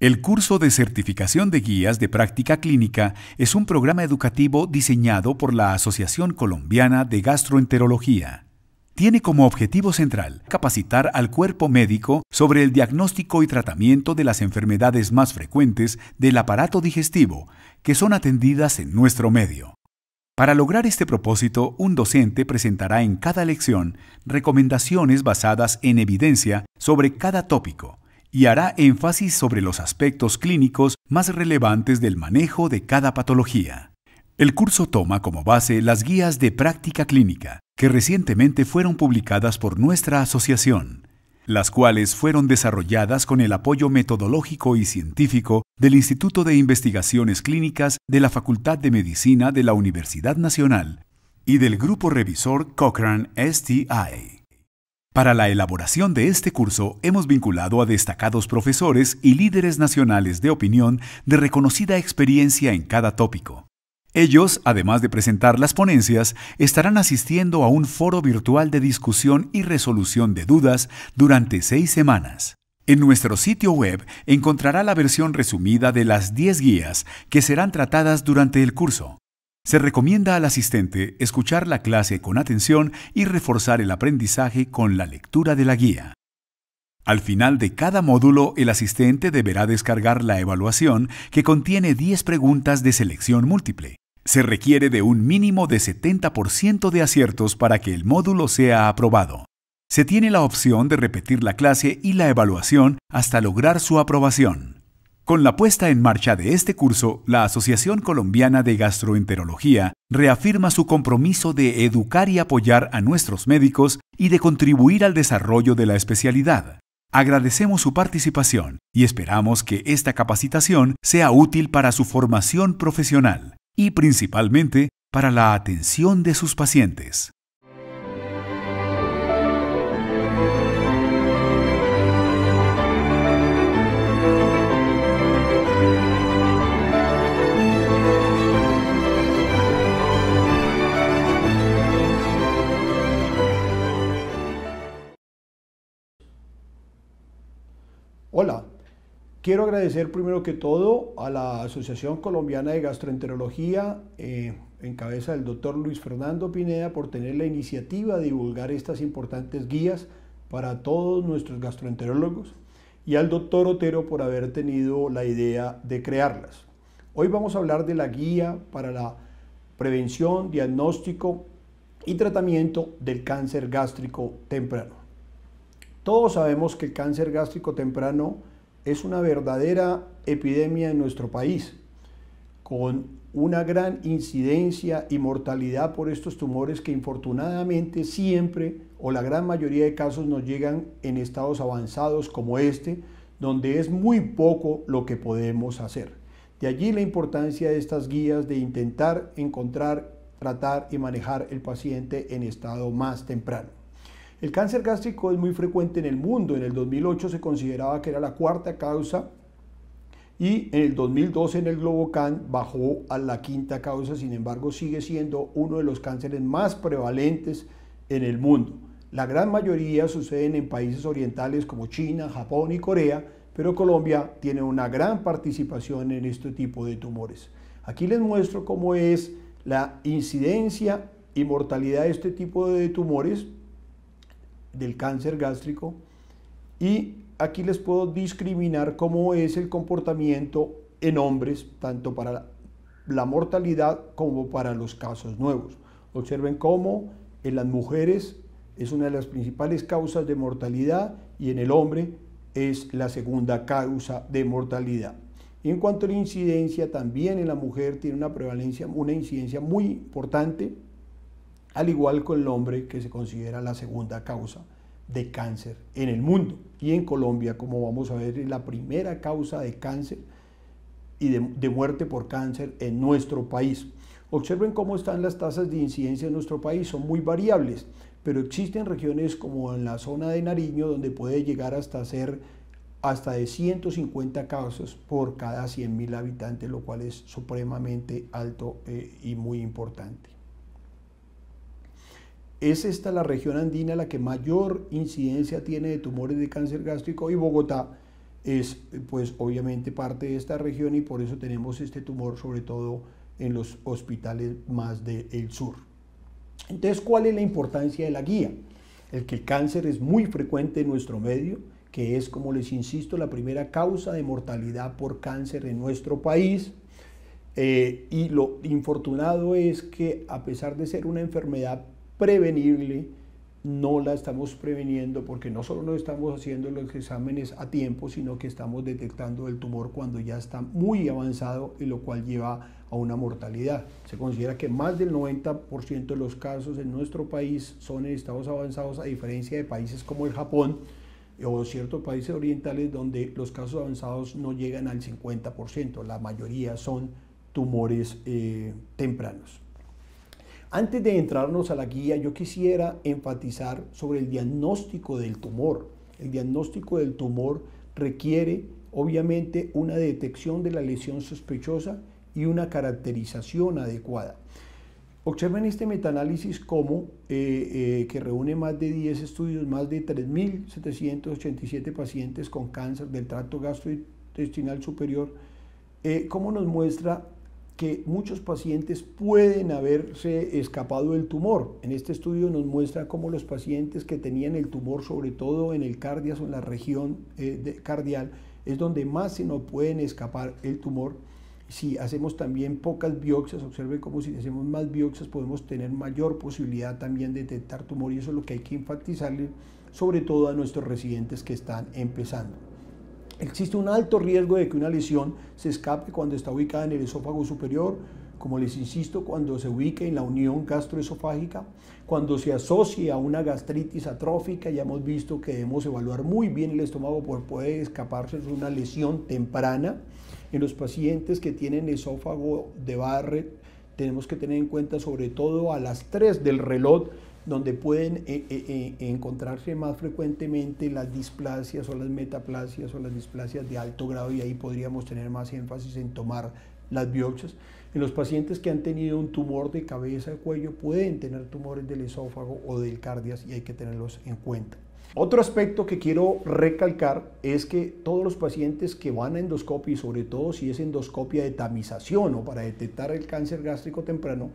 El curso de certificación de guías de práctica clínica es un programa educativo diseñado por la Asociación Colombiana de Gastroenterología. Tiene como objetivo central capacitar al cuerpo médico sobre el diagnóstico y tratamiento de las enfermedades más frecuentes del aparato digestivo que son atendidas en nuestro medio. Para lograr este propósito, un docente presentará en cada lección recomendaciones basadas en evidencia sobre cada tópico y hará énfasis sobre los aspectos clínicos más relevantes del manejo de cada patología. El curso toma como base las guías de práctica clínica, que recientemente fueron publicadas por nuestra asociación, las cuales fueron desarrolladas con el apoyo metodológico y científico del Instituto de Investigaciones Clínicas de la Facultad de Medicina de la Universidad Nacional y del Grupo Revisor Cochrane STI. Para la elaboración de este curso hemos vinculado a destacados profesores y líderes nacionales de opinión de reconocida experiencia en cada tópico. Ellos, además de presentar las ponencias, estarán asistiendo a un foro virtual de discusión y resolución de dudas durante seis semanas. En nuestro sitio web encontrará la versión resumida de las 10 guías que serán tratadas durante el curso. Se recomienda al asistente escuchar la clase con atención y reforzar el aprendizaje con la lectura de la guía. Al final de cada módulo, el asistente deberá descargar la evaluación que contiene 10 preguntas de selección múltiple. Se requiere de un mínimo de 70% de aciertos para que el módulo sea aprobado. Se tiene la opción de repetir la clase y la evaluación hasta lograr su aprobación. Con la puesta en marcha de este curso, la Asociación Colombiana de Gastroenterología reafirma su compromiso de educar y apoyar a nuestros médicos y de contribuir al desarrollo de la especialidad. Agradecemos su participación y esperamos que esta capacitación sea útil para su formación profesional y principalmente para la atención de sus pacientes. Hola, quiero agradecer primero que todo a la Asociación Colombiana de Gastroenterología, eh, en cabeza del doctor Luis Fernando Pineda, por tener la iniciativa de divulgar estas importantes guías para todos nuestros gastroenterólogos y al doctor Otero por haber tenido la idea de crearlas. Hoy vamos a hablar de la guía para la prevención, diagnóstico y tratamiento del cáncer gástrico temprano. Todos sabemos que el cáncer gástrico temprano es una verdadera epidemia en nuestro país, con una gran incidencia y mortalidad por estos tumores que infortunadamente siempre o la gran mayoría de casos nos llegan en estados avanzados como este, donde es muy poco lo que podemos hacer. De allí la importancia de estas guías de intentar encontrar, tratar y manejar el paciente en estado más temprano. El cáncer gástrico es muy frecuente en el mundo. En el 2008 se consideraba que era la cuarta causa y en el 2012 en el Globocan bajó a la quinta causa. Sin embargo, sigue siendo uno de los cánceres más prevalentes en el mundo. La gran mayoría suceden en países orientales como China, Japón y Corea, pero Colombia tiene una gran participación en este tipo de tumores. Aquí les muestro cómo es la incidencia y mortalidad de este tipo de tumores del cáncer gástrico y aquí les puedo discriminar cómo es el comportamiento en hombres, tanto para la mortalidad como para los casos nuevos. Observen cómo en las mujeres es una de las principales causas de mortalidad y en el hombre es la segunda causa de mortalidad. Y en cuanto a la incidencia, también en la mujer tiene una prevalencia, una incidencia muy importante, al igual con el hombre que se considera la segunda causa de cáncer en el mundo. Y en Colombia, como vamos a ver, es la primera causa de cáncer y de, muerte por cáncer en nuestro país. Observen cómo están las tasas de incidencia en nuestro país, son muy variables, pero existen regiones como en la zona de Nariño donde puede llegar hasta ser hasta de 150 casos por cada 100.000 habitantes, lo cual es supremamente alto eh, y muy importante. Es esta la región andina la que mayor incidencia tiene de tumores de cáncer gástrico y Bogotá es pues obviamente parte de esta región y por eso tenemos este tumor sobre todo en los hospitales más del sur. Entonces, ¿cuál es la importancia de la guía? El que el cáncer es muy frecuente en nuestro medio, que es, como les insisto, la primera causa de mortalidad por cáncer en nuestro país. Eh, y lo infortunado es que a pesar de ser una enfermedad prevenirle, no la estamos preveniendo porque no solo no estamos haciendo los exámenes a tiempo, sino que estamos detectando el tumor cuando ya está muy avanzado y lo cual lleva a una mortalidad. Se considera que más del 90% de los casos en nuestro país son en estados avanzados, a diferencia de países como el Japón eh, o ciertos países orientales donde los casos avanzados no llegan al 50%, la mayoría son tumores eh, tempranos. Antes de entrarnos a la guía, yo quisiera enfatizar sobre el diagnóstico del tumor. El diagnóstico del tumor requiere obviamente una detección de la lesión sospechosa y una caracterización adecuada. Observen este metaanálisis como eh, eh, que reúne más de 10 estudios, más de 3.787 pacientes con cáncer del tracto gastrointestinal superior, eh, como nos muestra que muchos pacientes pueden haberse escapado del tumor. En este estudio nos muestra cómo los pacientes que tenían el tumor, sobre todo en el cardias o en la región eh, cardial, es donde más se nos pueden escapar el tumor. Si hacemos también pocas biopsias, observe cómo si hacemos más biopsias podemos tener mayor posibilidad también de detectar tumor y eso es lo que hay que enfatizarle, sobre todo a nuestros residentes que están empezando. Existe un alto riesgo de que una lesión se escape cuando está ubicada en el esófago superior, como les insisto, cuando se ubique en la unión gastroesofágica, cuando se asocia a una gastritis atrófica, ya hemos visto que debemos evaluar muy bien el estómago por poder escaparse una lesión temprana. En los pacientes que tienen esófago de Barrett tenemos que tener en cuenta sobre todo a las 3 del reloj donde pueden eh, eh, eh, encontrarse más frecuentemente las displasias o las metaplasias o las displasias de alto grado y ahí podríamos tener más énfasis en tomar las biopsias. En los pacientes que han tenido un tumor de cabeza, cuello, pueden tener tumores del esófago o del cardias y hay que tenerlos en cuenta. Otro aspecto que quiero recalcar es que todos los pacientes que van a endoscopia, y sobre todo si es endoscopia de tamización o para detectar el cáncer gástrico temprano,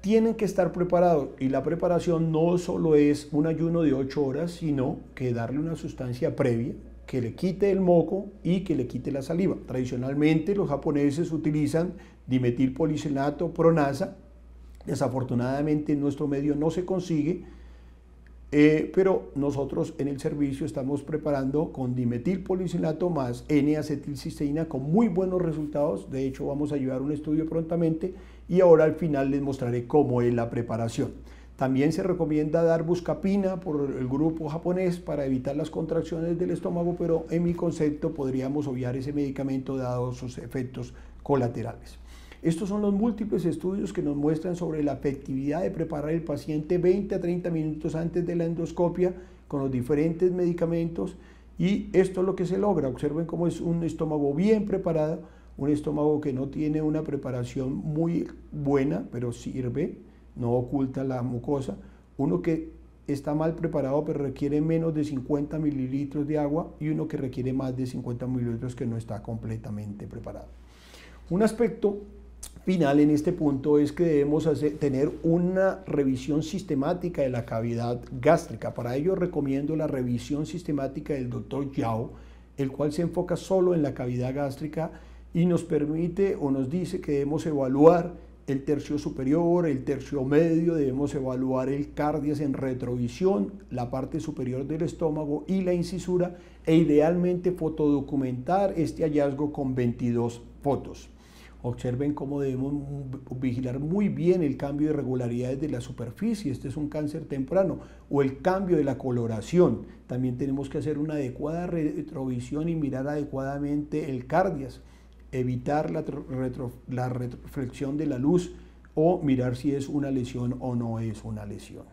tienen que estar preparados. Y la preparación no solo es un ayuno de 8 horas, sino que darle una sustancia previa que le quite el moco y que le quite la saliva. Tradicionalmente los japoneses utilizan dimetilpolisenato, pronasa. Desafortunadamente en nuestro medio no se consigue eh, pero nosotros en el servicio estamos preparando con dimetilpolisilato más N-acetilcisteína con muy buenos resultados. De hecho, vamos a llevar un estudio prontamente y ahora al final les mostraré cómo es la preparación. También se recomienda dar buscapina por el grupo japonés para evitar las contracciones del estómago, pero en mi concepto podríamos obviar ese medicamento dado sus efectos colaterales. Estos son los múltiples estudios que nos muestran sobre la efectividad de preparar el paciente 20 a 30 minutos antes de la endoscopia con los diferentes medicamentos y esto es lo que se logra. Observen cómo es un estómago bien preparado, un estómago que no tiene una preparación muy buena, pero sirve, no oculta la mucosa. Uno que está mal preparado, pero requiere menos de 50 mililitros de agua y uno que requiere más de 50 mililitros que no está completamente preparado. Un aspecto final en este punto es que debemos tener una revisión sistemática de la cavidad gástrica. Para ello recomiendo la revisión sistemática del doctor Yao, el cual se enfoca solo en la cavidad gástrica y nos permite o nos dice que debemos evaluar el tercio superior, el tercio medio, debemos evaluar el cardias en retrovisión, la parte superior del estómago y la incisura e idealmente fotodocumentar este hallazgo con 22 fotos. Observen cómo debemos vigilar muy bien el cambio de regularidades de la superficie, este es un cáncer temprano, o el cambio de la coloración. También tenemos que hacer una adecuada retrovisión y mirar adecuadamente el cardias, evitar la, retro, la reflexión de la luz o mirar si es una lesión o no es una lesión.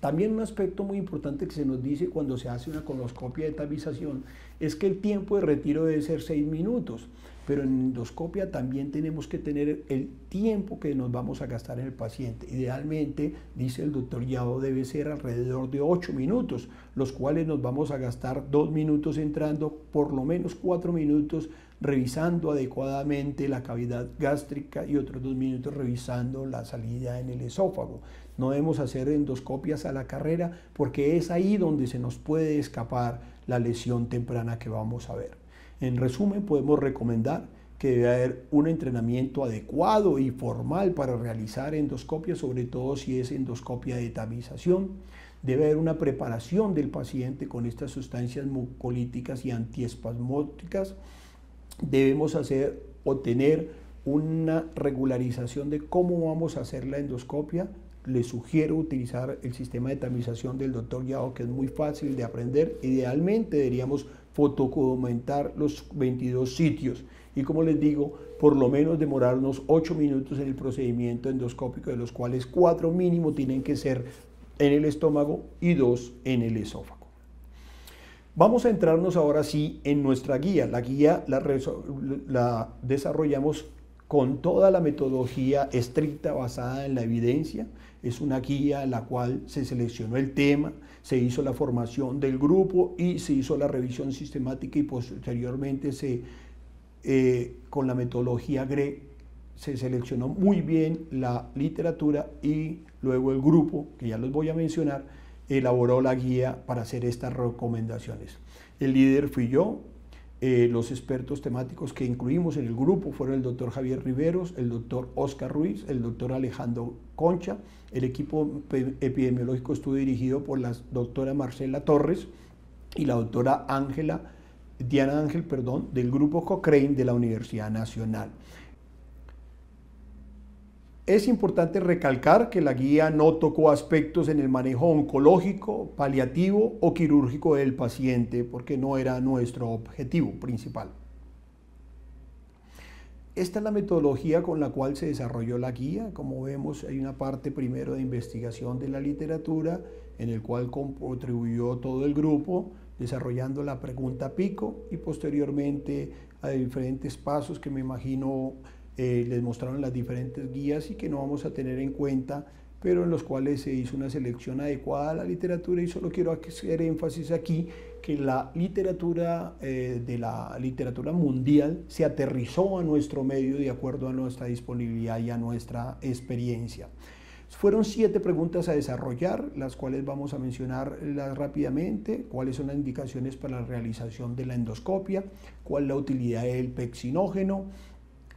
También un aspecto muy importante que se nos dice cuando se hace una coloscopia de tabización es que el tiempo de retiro debe ser 6 minutos pero en endoscopia también tenemos que tener el tiempo que nos vamos a gastar en el paciente. Idealmente, dice el doctor Yao, debe ser alrededor de 8 minutos, los cuales nos vamos a gastar 2 minutos entrando, por lo menos 4 minutos revisando adecuadamente la cavidad gástrica y otros 2 minutos revisando la salida en el esófago. No debemos hacer endoscopias a la carrera porque es ahí donde se nos puede escapar la lesión temprana que vamos a ver. En resumen, podemos recomendar que debe haber un entrenamiento adecuado y formal para realizar endoscopia, sobre todo si es endoscopia de tamización. Debe haber una preparación del paciente con estas sustancias mucolíticas y antiespasmóticas. Debemos hacer o tener una regularización de cómo vamos a hacer la endoscopia. Le sugiero utilizar el sistema de tamización del doctor Yao, que es muy fácil de aprender. Idealmente deberíamos fotocodumentar los 22 sitios y como les digo, por lo menos demorarnos 8 minutos en el procedimiento endoscópico, de los cuales 4 mínimo tienen que ser en el estómago y 2 en el esófago. Vamos a entrarnos ahora sí en nuestra guía. La guía la, la desarrollamos con toda la metodología estricta basada en la evidencia. Es una guía en la cual se seleccionó el tema, se hizo la formación del grupo y se hizo la revisión sistemática y posteriormente se, eh, con la metodología GRE se seleccionó muy bien la literatura y luego el grupo, que ya los voy a mencionar, elaboró la guía para hacer estas recomendaciones. El líder fui yo, eh, los expertos temáticos que incluimos en el grupo fueron el doctor Javier Riveros, el doctor Oscar Ruiz, el doctor Alejandro Concha. El equipo epidemiológico estuvo dirigido por la doctora Marcela Torres y la doctora Ángela, Diana Ángel, perdón, del grupo Cochrane de la Universidad Nacional. Es importante recalcar que la guía no tocó aspectos en el manejo oncológico, paliativo o quirúrgico del paciente porque no era nuestro objetivo principal. Esta es la metodología con la cual se desarrolló la guía. Como vemos, hay una parte primero de investigación de la literatura en el cual contribuyó todo el grupo desarrollando la pregunta pico y posteriormente a diferentes pasos que me imagino eh, les mostraron las diferentes guías y que no vamos a tener en cuenta, pero en los cuales se hizo una selección adecuada a la literatura y solo quiero hacer énfasis aquí que la literatura eh, de la literatura mundial se aterrizó a nuestro medio de acuerdo a nuestra disponibilidad y a nuestra experiencia. Fueron siete preguntas a desarrollar, las cuales vamos a mencionar eh, rápidamente. ¿Cuáles son las indicaciones para la realización de la endoscopia? ¿Cuál es la utilidad del pexinógeno?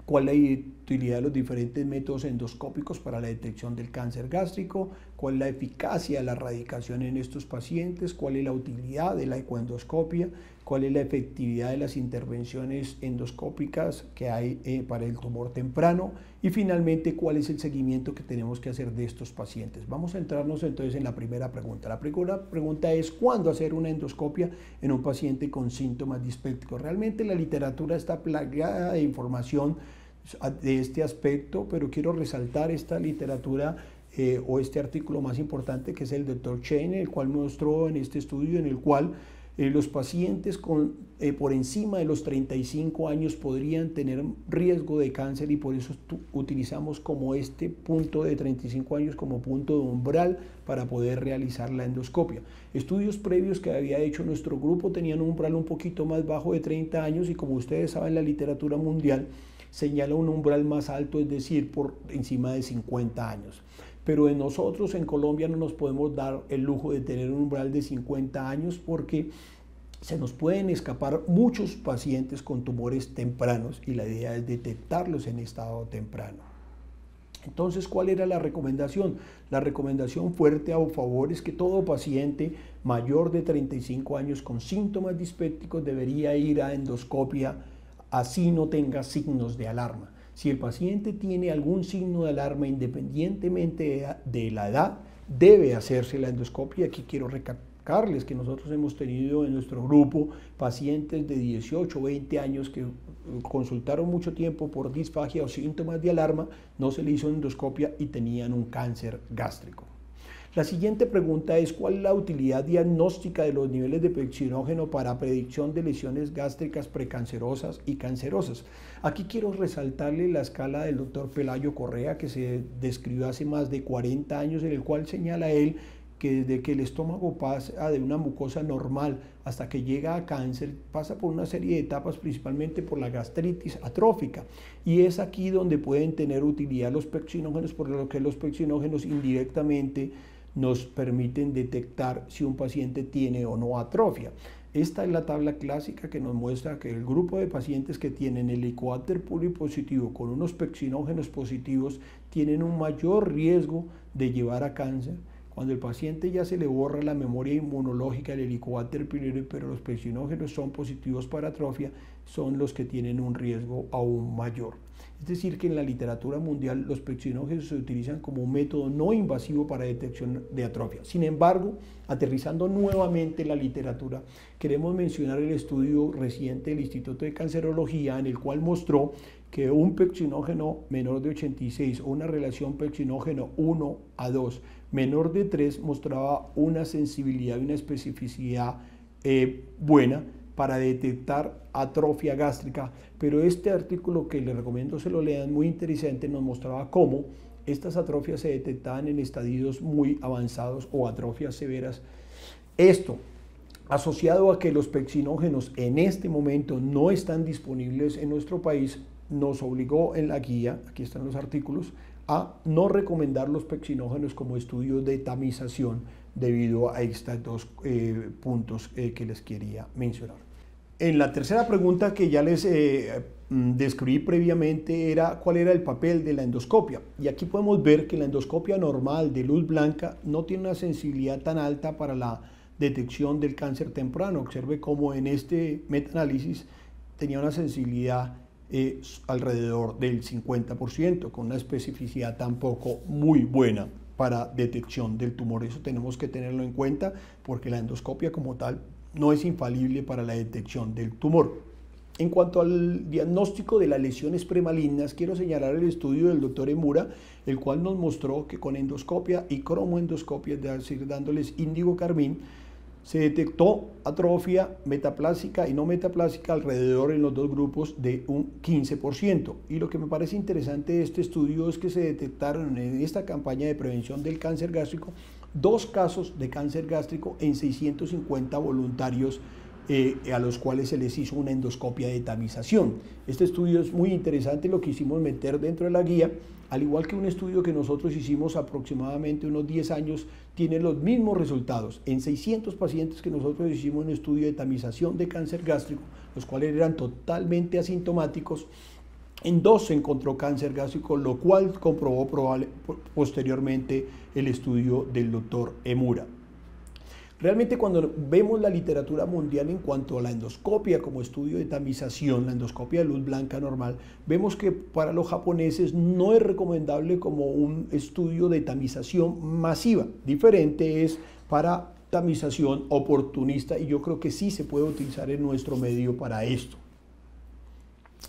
cuál es la utilidad de los diferentes métodos endoscópicos para la detección del cáncer gástrico, cuál es la eficacia de la radicación en estos pacientes, cuál es la utilidad de la ecuendoscopia cuál es la efectividad de las intervenciones endoscópicas que hay eh, para el tumor temprano y finalmente cuál es el seguimiento que tenemos que hacer de estos pacientes. Vamos a entrarnos entonces en la primera pregunta. La primera pregunta es cuándo hacer una endoscopia en un paciente con síntomas dispépticos. Realmente la literatura está plagada de información de este aspecto, pero quiero resaltar esta literatura eh, o este artículo más importante que es el doctor Chain, el cual mostró en este estudio en el cual eh, los pacientes con, eh, por encima de los 35 años podrían tener riesgo de cáncer y por eso utilizamos como este punto de 35 años como punto de umbral para poder realizar la endoscopia. Estudios previos que había hecho nuestro grupo tenían un umbral un poquito más bajo de 30 años y como ustedes saben la literatura mundial señala un umbral más alto, es decir, por encima de 50 años pero en nosotros en Colombia no nos podemos dar el lujo de tener un umbral de 50 años porque se nos pueden escapar muchos pacientes con tumores tempranos y la idea es detectarlos en estado temprano. Entonces, ¿cuál era la recomendación? La recomendación fuerte a favor es que todo paciente mayor de 35 años con síntomas dispépticos debería ir a endoscopia así no tenga signos de alarma. Si el paciente tiene algún signo de alarma independientemente de la edad, debe hacerse la endoscopia. Aquí quiero recalcarles que nosotros hemos tenido en nuestro grupo pacientes de 18 o 20 años que consultaron mucho tiempo por disfagia o síntomas de alarma, no se le hizo endoscopia y tenían un cáncer gástrico. La siguiente pregunta es cuál es la utilidad diagnóstica de los niveles de pepsinógeno para predicción de lesiones gástricas precancerosas y cancerosas. Aquí quiero resaltarle la escala del doctor Pelayo Correa que se describió hace más de 40 años en el cual señala él que desde que el estómago pasa de una mucosa normal hasta que llega a cáncer, pasa por una serie de etapas, principalmente por la gastritis atrófica. Y es aquí donde pueden tener utilidad los pepsinógenos, por lo que los pepsinógenos indirectamente nos permiten detectar si un paciente tiene o no atrofia. Esta es la tabla clásica que nos muestra que el grupo de pacientes que tienen helicobacter pulipositivo con unos pexinógenos positivos tienen un mayor riesgo de llevar a cáncer. Cuando el paciente ya se le borra la memoria inmunológica del helicobacter pulipositivo, pero los pexinógenos son positivos para atrofia, son los que tienen un riesgo aún mayor. Es decir, que en la literatura mundial los pexinógenos se utilizan como método no invasivo para detección de atrofia. Sin embargo, aterrizando nuevamente la literatura, queremos mencionar el estudio reciente del Instituto de Cancerología en el cual mostró que un pepsinógeno menor de 86 o una relación pexinógeno 1 a 2 menor de 3 mostraba una sensibilidad y una especificidad eh, buena para detectar atrofia gástrica, pero este artículo que les recomiendo se lo lean, muy interesante, nos mostraba cómo estas atrofias se detectaban en estadios muy avanzados o atrofias severas. Esto, asociado a que los pexinógenos en este momento no están disponibles en nuestro país, nos obligó en la guía, aquí están los artículos, a no recomendar los pexinógenos como estudios de tamización debido a estos dos eh, puntos eh, que les quería mencionar. En la tercera pregunta que ya les eh, mm, describí previamente era cuál era el papel de la endoscopia. Y aquí podemos ver que la endoscopia normal de luz blanca no tiene una sensibilidad tan alta para la detección del cáncer temprano. Observe cómo en este metaanálisis tenía una sensibilidad alrededor del 50%, con una especificidad tampoco muy buena para detección del tumor. Eso tenemos que tenerlo en cuenta porque la endoscopia como tal no es infalible para la detección del tumor. En cuanto al diagnóstico de las lesiones premalignas, quiero señalar el estudio del doctor Emura, el cual nos mostró que con endoscopia y cromoendoscopia, de decir, dándoles índigo carmín, se detectó atrofia metaplásica y no metaplásica alrededor en los dos grupos de un 15%. Y lo que me parece interesante de este estudio es que se detectaron en esta campaña de prevención del cáncer gástrico dos casos de cáncer gástrico en 650 voluntarios eh, a los cuales se les hizo una endoscopia de tamización. Este estudio es muy interesante, lo quisimos meter dentro de la guía al igual que un estudio que nosotros hicimos aproximadamente unos 10 años, tiene los mismos resultados. En 600 pacientes que nosotros hicimos un estudio de tamización de cáncer gástrico, los cuales eran totalmente asintomáticos, en dos se encontró cáncer gástrico, lo cual comprobó posteriormente el estudio del doctor Emura. Realmente cuando vemos la literatura mundial en cuanto a la endoscopia como estudio de tamización, la endoscopia de luz blanca normal, vemos que para los japoneses no es recomendable como un estudio de tamización masiva. Diferente es para tamización oportunista y yo creo que sí se puede utilizar en nuestro medio para esto.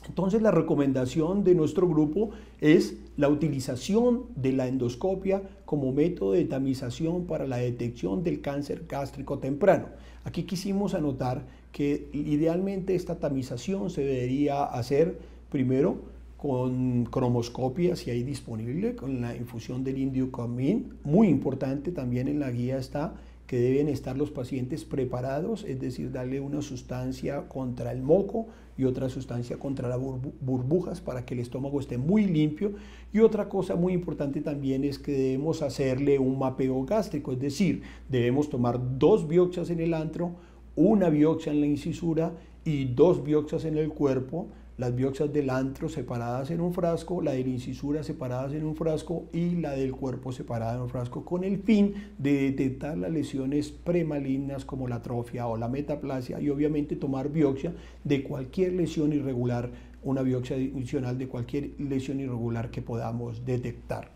Entonces la recomendación de nuestro grupo es la utilización de la endoscopia como método de tamización para la detección del cáncer gástrico temprano. Aquí quisimos anotar que idealmente esta tamización se debería hacer primero con cromoscopia si hay disponible, con la infusión del indiocomín. Muy importante también en la guía está que deben estar los pacientes preparados, es decir, darle una sustancia contra el moco y otra sustancia contra las burbujas para que el estómago esté muy limpio. Y otra cosa muy importante también es que debemos hacerle un mapeo gástrico, es decir, debemos tomar dos biopsias en el antro, una biopsia en la incisura y dos biopsias en el cuerpo las biopsias del antro separadas en un frasco, la de la incisura separadas en un frasco y la del cuerpo separada en un frasco, con el fin de detectar las lesiones premalignas como la atrofia o la metaplasia y obviamente tomar biopsia de cualquier lesión irregular, una biopsia adicional de cualquier lesión irregular que podamos detectar.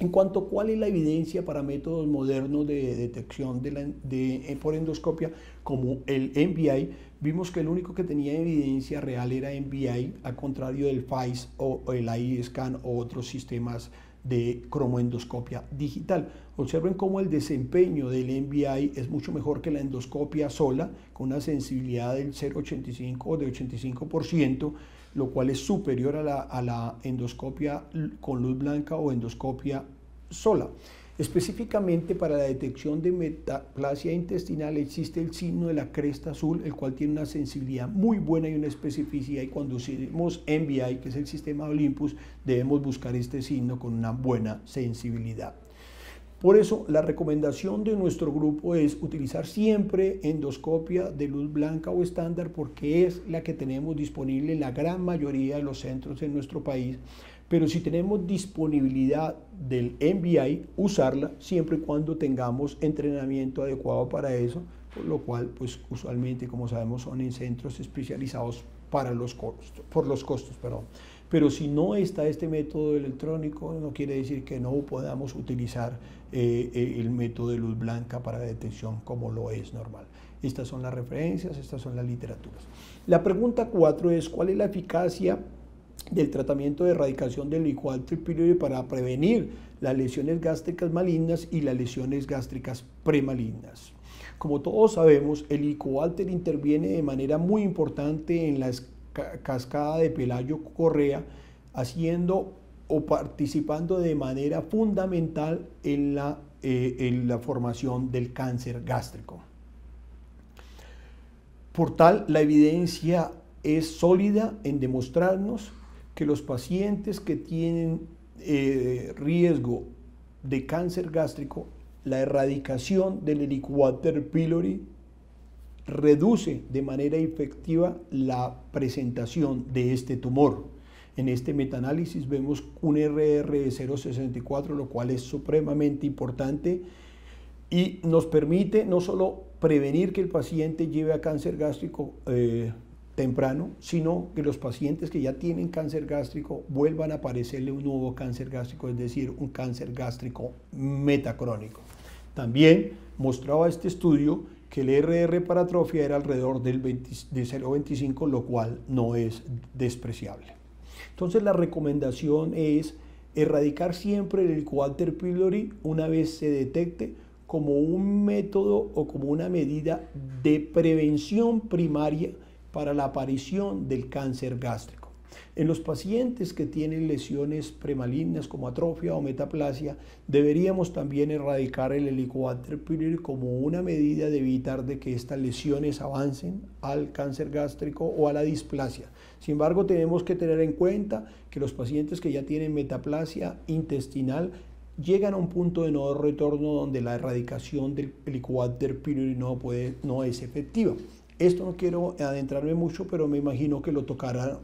En cuanto a cuál es la evidencia para métodos modernos de detección de eh, por endoscopia como el MBI, vimos que el único que tenía evidencia real era MBI, al contrario del FICE o, el iSCAN scan o otros sistemas de cromoendoscopia digital. Observen cómo el desempeño del MBI es mucho mejor que la endoscopia sola, con una sensibilidad del 0,85 o de 85%, lo cual es superior a la, a la endoscopia con luz blanca o endoscopia sola. Específicamente para la detección de metaplasia intestinal existe el signo de la cresta azul, el cual tiene una sensibilidad muy buena y una especificidad y cuando usemos MBI, que es el sistema Olympus, debemos buscar este signo con una buena sensibilidad. Por eso, la recomendación de nuestro grupo es utilizar siempre endoscopia de luz blanca o estándar porque es la que tenemos disponible en la gran mayoría de los centros en nuestro país pero si tenemos disponibilidad del MBI, usarla siempre y cuando tengamos entrenamiento adecuado para eso, por lo cual, pues usualmente, como sabemos, son en centros especializados para los costos, por los costos. Perdón. Pero si no está este método electrónico, no quiere decir que no podamos utilizar eh, eh, el método de luz blanca para detección como lo es normal. Estas son las referencias, estas son las literaturas. La pregunta cuatro es, ¿cuál es la eficacia del tratamiento de erradicación del licuadro pylori para prevenir las lesiones gástricas malignas y las lesiones gástricas premalignas. Como todos sabemos, el Helicobacter interviene de manera muy importante en la cascada de Pelayo Correa, haciendo o participando de manera fundamental en la, eh, en la formación del cáncer gástrico. Por tal, la evidencia es sólida en demostrarnos que los pacientes que tienen eh, riesgo de cáncer gástrico, la erradicación del Helicobacter pylori reduce de manera efectiva la presentación de este tumor. En este metanálisis vemos un RR de 0.64, lo cual es supremamente importante y nos permite no solo prevenir que el paciente lleve a cáncer gástrico eh, temprano, sino que los pacientes que ya tienen cáncer gástrico vuelvan a aparecerle un nuevo cáncer gástrico, es decir, un cáncer gástrico metacrónico. También mostraba este estudio que el RR para atrofia era alrededor del 20, de 0,25, lo cual no es despreciable. Entonces la recomendación es erradicar siempre el quater pylori una vez se detecte como un método o como una medida de prevención primaria para la aparición del cáncer gástrico. En los pacientes que tienen lesiones premalignas como atrofia o metaplasia, deberíamos también erradicar el helicobacter pylori como una medida de evitar de que estas lesiones avancen al cáncer gástrico o a la displasia. Sin embargo, tenemos que tener en cuenta que los pacientes que ya tienen metaplasia intestinal llegan a un punto de no retorno donde la erradicación del helicobacter pylori puede, no es efectiva. Esto no quiero adentrarme mucho, pero me imagino que lo tocará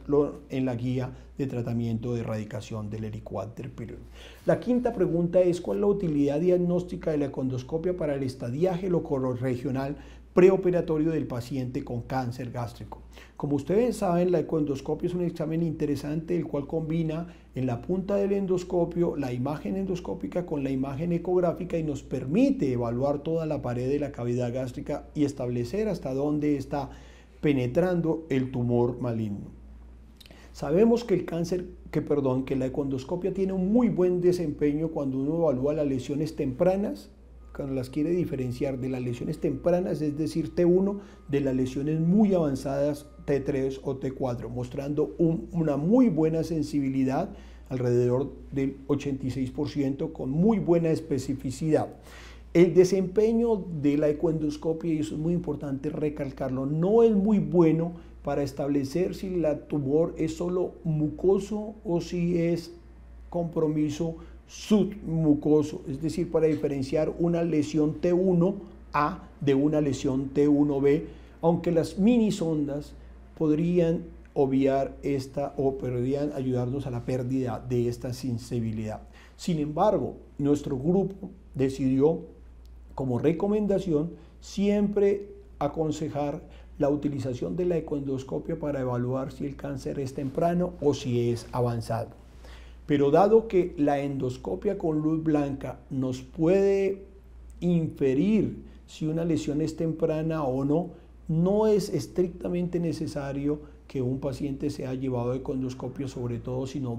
en la guía de tratamiento de erradicación del helicóptero. pylori. La quinta pregunta es cuál es la utilidad diagnóstica de la condoscopia para el estadiaje locorregional preoperatorio del paciente con cáncer gástrico. Como ustedes saben, la ecoendoscopia es un examen interesante el cual combina en la punta del endoscopio la imagen endoscópica con la imagen ecográfica y nos permite evaluar toda la pared de la cavidad gástrica y establecer hasta dónde está penetrando el tumor maligno. Sabemos que el cáncer, que perdón, que la ecoendoscopia tiene un muy buen desempeño cuando uno evalúa las lesiones tempranas las quiere diferenciar de las lesiones tempranas, es decir, T1, de las lesiones muy avanzadas T3 o T4, mostrando una muy buena sensibilidad alrededor del 86% con muy buena especificidad. El desempeño de la ecuendoscopia, y eso es muy importante recalcarlo, no es muy bueno para establecer si el tumor es solo mucoso o si es compromiso submucoso, es decir, para diferenciar una lesión T1A de una lesión T1B, aunque las minisondas podrían obviar esta o podrían ayudarnos a la pérdida de esta sensibilidad. Sin embargo, nuestro grupo decidió como recomendación siempre aconsejar la utilización de la ecuendoscopia para evaluar si el cáncer es temprano o si es avanzado. Pero dado que la endoscopia con luz blanca nos puede inferir si una lesión es temprana o no, no es estrictamente necesario que un paciente sea llevado de endoscopio, sobre todo si no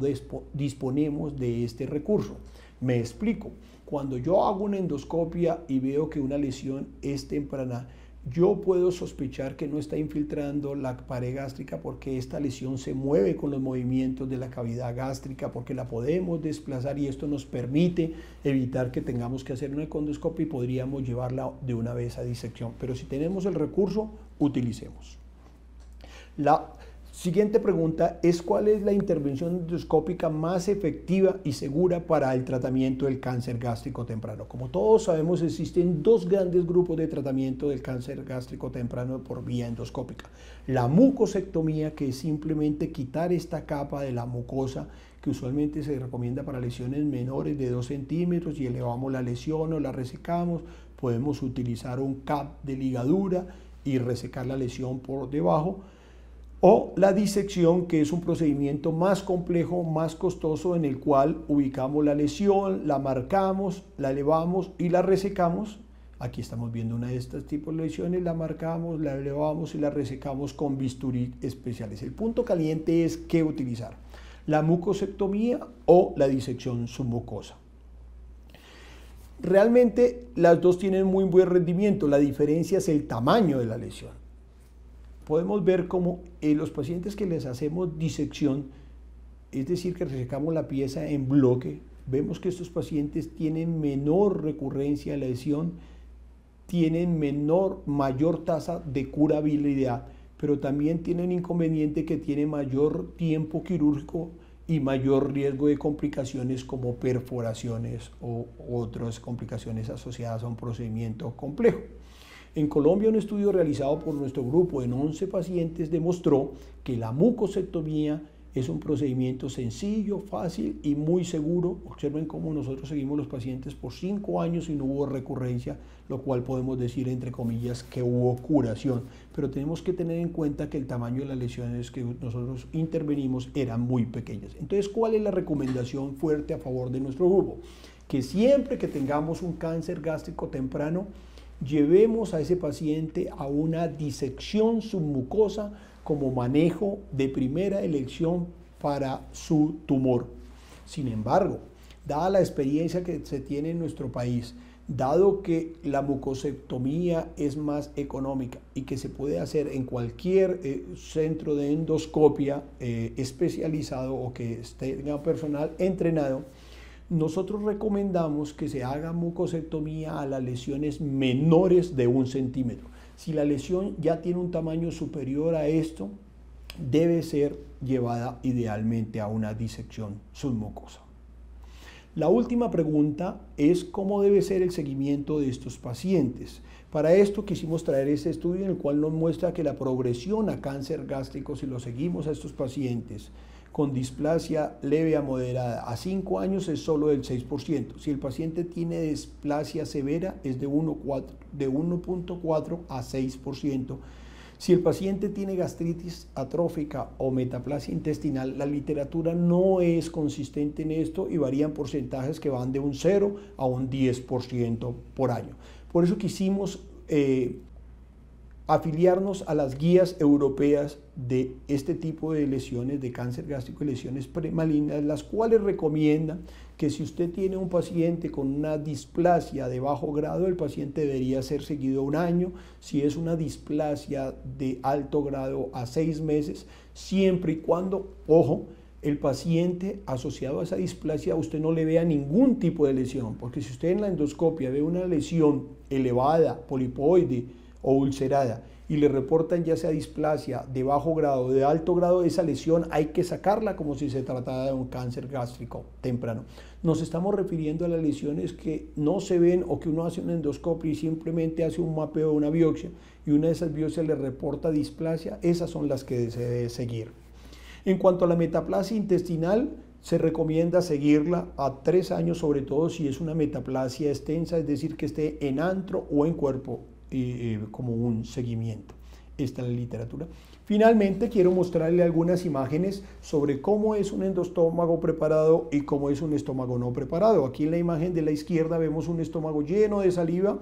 disponemos de este recurso. Me explico, cuando yo hago una endoscopia y veo que una lesión es temprana, yo puedo sospechar que no está infiltrando la pared gástrica porque esta lesión se mueve con los movimientos de la cavidad gástrica, porque la podemos desplazar y esto nos permite evitar que tengamos que hacer una endoscopia y podríamos llevarla de una vez a disección. Pero si tenemos el recurso, utilicemos. La Siguiente pregunta es cuál es la intervención endoscópica más efectiva y segura para el tratamiento del cáncer gástrico temprano. Como todos sabemos, existen dos grandes grupos de tratamiento del cáncer gástrico temprano por vía endoscópica. La mucosectomía, que es simplemente quitar esta capa de la mucosa que usualmente se recomienda para lesiones menores de 2 centímetros y elevamos la lesión o la resecamos. Podemos utilizar un cap de ligadura y resecar la lesión por debajo o la disección, que es un procedimiento más complejo, más costoso, en el cual ubicamos la lesión, la marcamos, la elevamos y la resecamos. Aquí estamos viendo una de estas tipos de lesiones, la marcamos, la elevamos y la resecamos con bisturí especiales. El punto caliente es qué utilizar, la mucosectomía o la disección submucosa. Realmente las dos tienen muy buen rendimiento, la diferencia es el tamaño de la lesión podemos ver cómo en eh, los pacientes que les hacemos disección, es decir, que resecamos la pieza en bloque, vemos que estos pacientes tienen menor recurrencia a la lesión, tienen menor, mayor tasa de curabilidad, pero también tienen inconveniente que tiene mayor tiempo quirúrgico y mayor riesgo de complicaciones como perforaciones o otras complicaciones asociadas a un procedimiento complejo. En Colombia, un estudio realizado por nuestro grupo en 11 pacientes demostró que la mucosectomía es un procedimiento sencillo, fácil y muy seguro. Observen cómo nosotros seguimos los pacientes por 5 años y no hubo recurrencia, lo cual podemos decir entre comillas que hubo curación. Pero tenemos que tener en cuenta que el tamaño de las lesiones que nosotros intervenimos eran muy pequeñas. Entonces, ¿cuál es la recomendación fuerte a favor de nuestro grupo? Que siempre que tengamos un cáncer gástrico temprano, llevemos a ese paciente a una disección submucosa como manejo de primera elección para su tumor. Sin embargo, dada la experiencia que se tiene en nuestro país, dado que la mucosectomía es más económica y que se puede hacer en cualquier eh, centro de endoscopia eh, especializado o que tenga personal entrenado, nosotros recomendamos que se haga mucosectomía a las lesiones menores de un centímetro. Si la lesión ya tiene un tamaño superior a esto, debe ser llevada idealmente a una disección submucosa. La última pregunta es cómo debe ser el seguimiento de estos pacientes. Para esto quisimos traer este estudio en el cual nos muestra que la progresión a cáncer gástrico, si lo seguimos a estos pacientes, con displasia leve a moderada. A 5 años es solo del 6%. Si el paciente tiene displasia severa es de 1.4 a 6%. Si el paciente tiene gastritis atrófica o metaplasia intestinal, la literatura no es consistente en esto y varían porcentajes que van de un 0 a un 10% por año. Por eso quisimos eh, afiliarnos a las guías europeas de este tipo de lesiones, de cáncer gástrico y lesiones premalignas, las cuales recomiendan que si usted tiene un paciente con una displasia de bajo grado, el paciente debería ser seguido un año, si es una displasia de alto grado a seis meses, siempre y cuando, ojo, el paciente asociado a esa displasia usted no le vea ningún tipo de lesión, porque si usted en la endoscopia ve una lesión elevada, polipoide, o ulcerada y le reportan ya sea displasia de bajo grado, o de alto grado, esa lesión hay que sacarla como si se tratara de un cáncer gástrico temprano. Nos estamos refiriendo a las lesiones que no se ven o que uno hace un endoscopio y simplemente hace un mapeo, una biopsia, y una de esas biopsias le reporta displasia, esas son las que se debe seguir. En cuanto a la metaplasia intestinal, se recomienda seguirla a tres años, sobre todo si es una metaplasia extensa, es decir, que esté en antro o en cuerpo eh, como un seguimiento. Esta es la literatura. Finalmente, quiero mostrarle algunas imágenes sobre cómo es un endostómago preparado y cómo es un estómago no preparado. Aquí en la imagen de la izquierda vemos un estómago lleno de saliva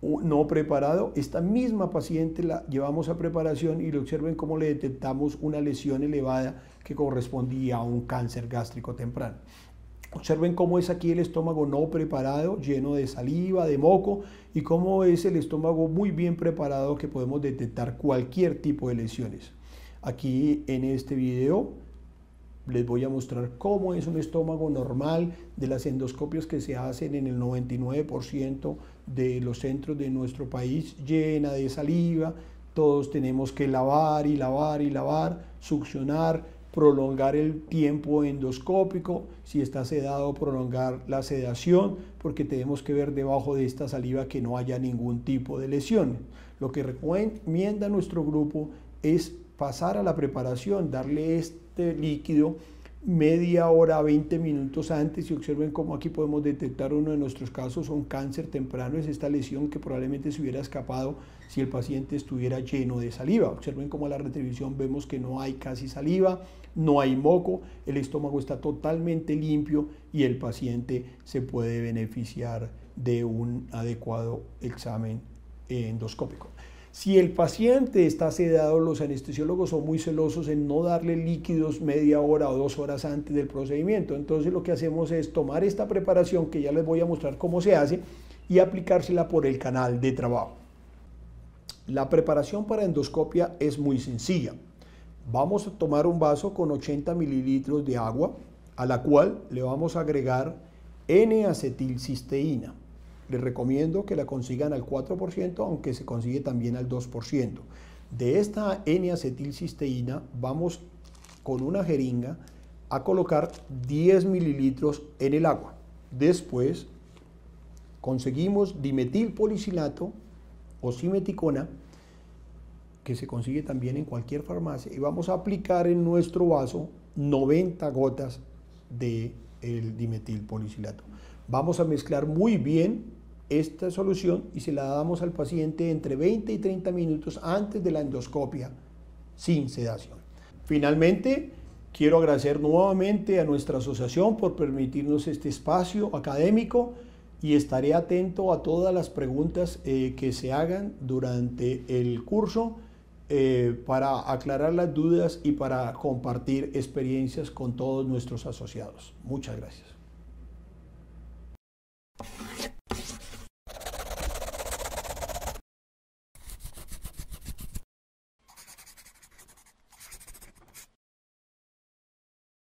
no preparado. Esta misma paciente la llevamos a preparación y le observen cómo le detectamos una lesión elevada que correspondía a un cáncer gástrico temprano. Observen cómo es aquí el estómago no preparado, lleno de saliva, de moco, y cómo es el estómago muy bien preparado que podemos detectar cualquier tipo de lesiones. Aquí en este video les voy a mostrar cómo es un estómago normal de las endoscopias que se hacen en el 99% de los centros de nuestro país, llena de saliva. Todos tenemos que lavar y lavar y lavar, succionar, prolongar el tiempo endoscópico, si está sedado, prolongar la sedación, porque tenemos que ver debajo de esta saliva que no haya ningún tipo de lesión. Lo que recomienda nuestro grupo es pasar a la preparación, darle este líquido media hora, 20 minutos antes y observen cómo aquí podemos detectar uno de nuestros casos, un cáncer temprano, es esta lesión que probablemente se hubiera escapado si el paciente estuviera lleno de saliva. Observen cómo a la retribución vemos que no hay casi saliva, no hay moco, el estómago está totalmente limpio y el paciente se puede beneficiar de un adecuado examen endoscópico. Si el paciente está sedado, los anestesiólogos son muy celosos en no darle líquidos media hora o dos horas antes del procedimiento. Entonces lo que hacemos es tomar esta preparación, que ya les voy a mostrar cómo se hace, y aplicársela por el canal de trabajo. La preparación para endoscopia es muy sencilla. Vamos a tomar un vaso con 80 mililitros de agua, a la cual le vamos a agregar N-acetilcisteína. Les recomiendo que la consigan al 4%, aunque se consigue también al 2%. De esta N-acetilcisteína vamos con una jeringa a colocar 10 mililitros en el agua. Después conseguimos dimetilpolisilato o simeticona, que se consigue también en cualquier farmacia, y vamos a aplicar en nuestro vaso 90 gotas de el dimetilpolisilato. Vamos a mezclar muy bien esta solución y se la damos al paciente entre 20 y 30 minutos antes de la endoscopia, sin sedación. Finalmente, quiero agradecer nuevamente a nuestra asociación por permitirnos este espacio académico y estaré atento a todas las preguntas eh, que se hagan durante el curso eh, para aclarar las dudas y para compartir experiencias con todos nuestros asociados. Muchas gracias.